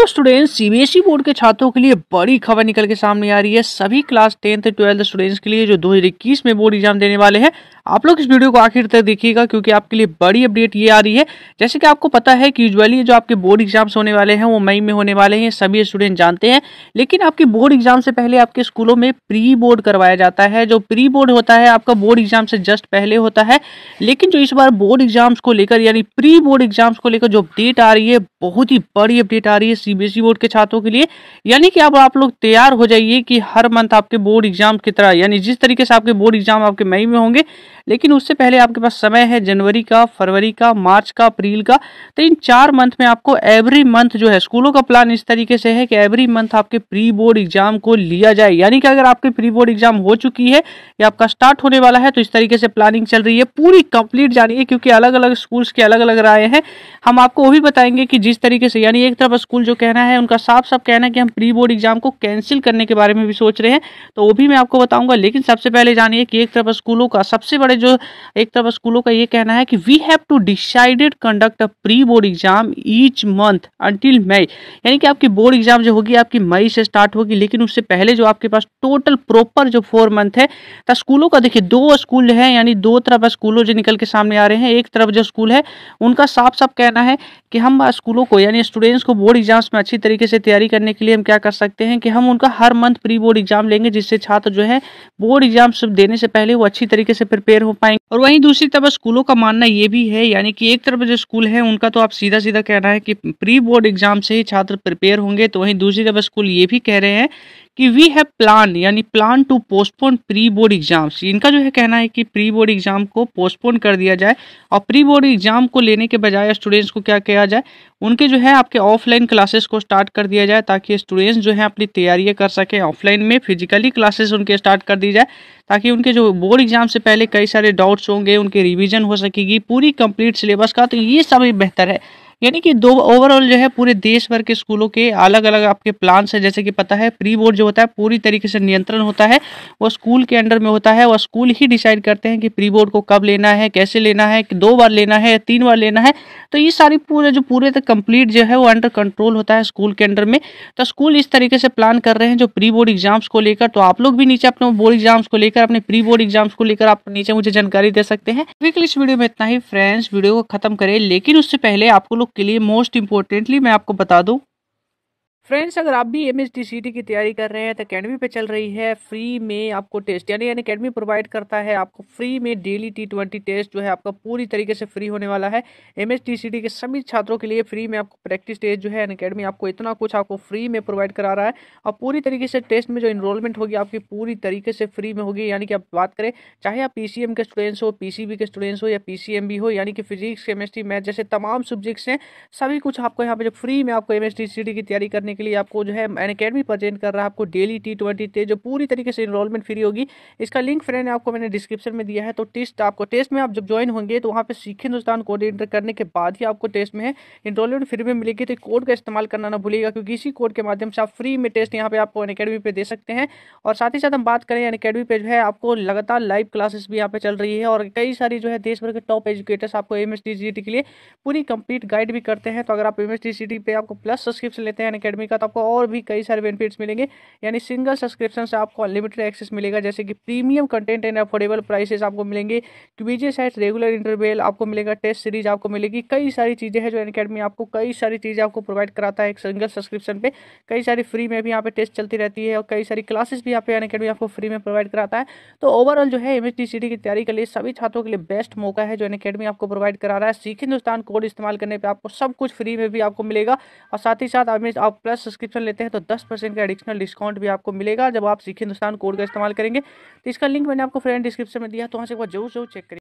तो students CBSE board के छात्रों के लिए बड़ी खबर निकल के सामने आ रही है सभी क्लास टेंथ ट्वेल्थ स्टूडेंट्स के लिए जो 2021 में बोर्ड एग्जाम देने वाले हैं आप लोग इस वीडियो को आखिर तक देखिएगा क्योंकि आपके लिए बड़ी अपडेट ये आ रही है जैसे कि आपको पता है कि यूजुअली जो आपके बोर्ड एग्जाम्स होने वाले हैं वो मई में होने वाले हैं सभी स्टूडेंट जानते हैं लेकिन आपके बोर्ड एग्जाम से पहले आपके स्कूलों में प्री बोर्ड करवाया जाता है जो प्री बोर्ड होता है आपका बोर्ड एग्जाम से जस्ट पहले होता है लेकिन जो इस बार बोर्ड एग्जाम्स को लेकर यानी प्री बोर्ड एग्जाम्स को लेकर जो अपडेट आ रही है बहुत ही बड़ी अपडेट आ रही है सीबीएसई बोर्ड के छात्रों के लिए यानी कि अब आप लोग तैयार हो जाइए कि हर मंथ आपके बोर्ड एग्जाम की तरह यानी जिस तरीके से आपके बोर्ड एग्जाम आपके मई में होंगे लेकिन उससे पहले आपके पास समय है जनवरी का फरवरी का मार्च का अप्रैल का तो इन चार मंथ में आपको एवरी मंथ जो है स्कूलों का प्लान इस तरीके से है कि एवरी मंथ आपके प्री बोर्ड एग्जाम को लिया जाए यानी कि अगर आपके प्री बोर्ड एग्जाम हो चुकी है या आपका स्टार्ट होने वाला है तो इस तरीके से प्लानिंग चल रही है पूरी कंप्लीट जानिए क्योंकि अलग अलग स्कूल्स के अलग अलग राय हैं हम आपको वो भी बताएंगे कि जिस तरीके से यानी एक तरफ स्कूल जो कहना है उनका साफ साफ कहना है कि हम प्री बोर्ड एग्जाम को कैंसिल करने के बारे में भी सोच रहे हैं तो वो भी मैं आपको बताऊंगा लेकिन सबसे पहले जानिए कि एक तरफ स्कूलों का सबसे बड़े जो एक तरफ स्कूलों का ये कहना है कि we have to decided conduct a pre board exam each month until May यानी कि आपकी बोर्ड एग्जाम जो होगी आपकी मई से स्टार्ट होगी लेकिन उससे पहले जो आपके पास टोटल प्रॉपर जो फोर मंथ है तो स्कूलों का देखिए दो स्कूल है यानी दो तरफ स्कूलों जो निकल के सामने आ रहे हैं एक तरफ जो स्कूल है उनका साफ साफ कहना है कि हम स्कूलों को यानी स्टूडेंट्स को बोर्ड एग्जाम्स में अच्छी तरीके से तैयारी करने के लिए हम क्या कर सकते हैं कि हम उनका हर मंथ प्री बोर्ड एग्जाम लेंगे जिससे छात्र जो है बोर्ड एग्जाम देने से पहले वो अच्छी तरीके से प्रिपेयर हो पाएंगे और वहीं दूसरी तरफ स्कूलों का मानना ये भी है यानी कि एक तरफ जो स्कूल है उनका तो आप सीधा सीधा कहना है कि प्री बोर्ड एग्जाम से ही छात्र प्रिपेयर होंगे तो वहीं दूसरी तरफ स्कूल ये भी कह रहे हैं कि वी हैव प्लान यानी plan to postpone pre board exams इनका जो है कहना है कि प्री बोर्ड एग्जाम को पोस्टपोन कर दिया जाए और प्री बोर्ड एग्जाम को लेने के बजाय स्टूडेंट्स को क्या किया जाए उनके जो है आपके ऑफलाइन क्लासेस को स्टार्ट कर दिया जाए ताकि स्टूडेंट्स जो है अपनी तैयारियाँ कर सकें ऑफलाइन में फिजिकली क्लासेस उनके स्टार्ट कर दी जाए ताकि उनके जो बोर्ड एग्जाम से पहले कई सारे डाउट्स होंगे उनके रिविजन हो सकेगी पूरी कंप्लीट सिलेबस का तो ये सब बेहतर है यानी कि दो ओवरऑल जो है पूरे देश भर के स्कूलों के अलग अलग आपके प्लान्स है जैसे कि पता है प्री बोर्ड जो होता है पूरी तरीके से नियंत्रण होता है वो स्कूल के अंडर में होता है और स्कूल ही डिसाइड करते हैं कि प्री बोर्ड को कब लेना है कैसे लेना है दो बार लेना है तीन बार लेना है तो ये सारी पूरे जो पूरे तक कंप्लीट जो है वो अंडर कंट्रोल होता है स्कूल के अंडर में तो स्कूल इस तरीके से प्लान कर रहे हैं जो प्री बोर्ड एग्जाम्स को लेकर तो आप लोग भी नीचे अपने बोर्ड एग्जाम्स को लेकर अपने प्री बोर्ड एग्जाम्स को लेकर आप नीचे मुझे जानकारी दे सकते हैं इस वीडियो में इतना ही फ्रेंड्स वीडियो को खत्म करें लेकिन उससे पहले आपको लोग के लिए मोस्ट इम्पोर्टेंटली मैं आपको बता दूं फ्रेंड्स अगर आप भी एम की तैयारी कर रहे हैं तो अकेडमी पे चल रही है फ्री में आपको टेस्ट यानी यानी अकेडमी प्रोवाइड करता है आपको फ्री में डेली टी ट्वेंटी टेस्ट जो है आपका पूरी तरीके से फ्री होने वाला है एम के सभी छात्रों के लिए फ्री में आपको प्रैक्टिस टेस्ट जो है अकेडमी आपको इतना कुछ आपको फ्री में प्रोवाइड करा रहा है और पूरी तरीके से टेस्ट में जो इनरोलमेंट होगी आपकी पूरी तरीके से फ्री में होगी यानी कि आप बात करें चाहे आप पी के स्टूडेंट्स हो पी के स्टूडेंट्स हो या पी हो यानी कि फिजिक्स केमिस्ट्री मैथ जैसे तमाम सब्जेक्ट्स हैं सभी कुछ आपको यहाँ पर जो फ्री में आपको एम की तैयारी करनी करने के लिए आपको जो है एन अकेडमी परचेज कर रहा है आपको डेली टी ट्वेंटी जो पूरी तरीके से इनरोलमेंट फ्री होगी इसका लिंक फ्रेंड आपको मैंने डिस्क्रिप्शन में दिया है तो टेस्ट आपको टेस्ट में आप जब ज्वाइन होंगे तो वहाँ पर सीखे हिंदुस्तान कोड एंटर करने के बाद ही आपको टेस्ट में इनरोलमेंट फ्री में मिलेगी तो कोड का इस्तेमाल करना ना भूलिएगा क्योंकि इसी कोड के माध्यम से आप फ्री में टेस्ट यहाँ पर आपको एन अकेडमी दे सकते हैं और साथ ही साथ हम बात करें एन अकेडमी पे जो है आपको लगातार लाइव क्लासेस भी यहाँ पे चल रही है और कई सारी जो है देश भर के टॉप एजुकेटर्स आपको एम एस के लिए पूरी कंप्लीट गाइड भी करते हैं तो अगर आप एम एस पे आपको प्लस सब्सक्रिप्शन लेते हैं एन रेडमी का तो आपको और भी कई सारे बेनिफिट्स मिलेंगे यानी सिंगल सब्सक्रिप्शन से आपको अनलिमिटेड एक्सेस मिलेगा जैसे कि premium content and affordable prices आपको मिलेंगे क्यूबीजे साइट रेगुलर इंटरवेल आपको मिलेगा टेस्ट सीरीज आपको मिलेगी कई सारी चीज़ें हैं जो एन आपको कई सारी चीज़ें आपको प्रोवाइड कराता है एक सिंगल सब्सक्रिप्शन पर कई सारी फ्री में भी यहाँ पे टेस्ट चलती रहती है और कई सारी क्लासेस भी यहाँ पे एन आपको फ्री में प्रोवाइड कराता है तो ओवरऑल जो है एम की तैयारी के लिए सभी छात्रों के लिए बेस्ट मौका है जो एन आपको प्रोवाइड करा रहा है सीख हिंदुस्तान कोड इस्तेमाल करने पर आपको सब कुछ फ्री में भी आपको मिलेगा और साथ ही साथ आप प्लस सब्सक्रिप्शन लेते हैं तो दस परसेंट का एडिशनल डिस्काउंट भी आपको मिलेगा जब आप सीखे हिंदुस्तान कोड का इस्तेमाल करेंगे तो इसका लिंक मैंने आपको फ्रेंड डिस्क्रिप्शन में दिया तो वहाँ से एक बार जरूर जरूर चेक करें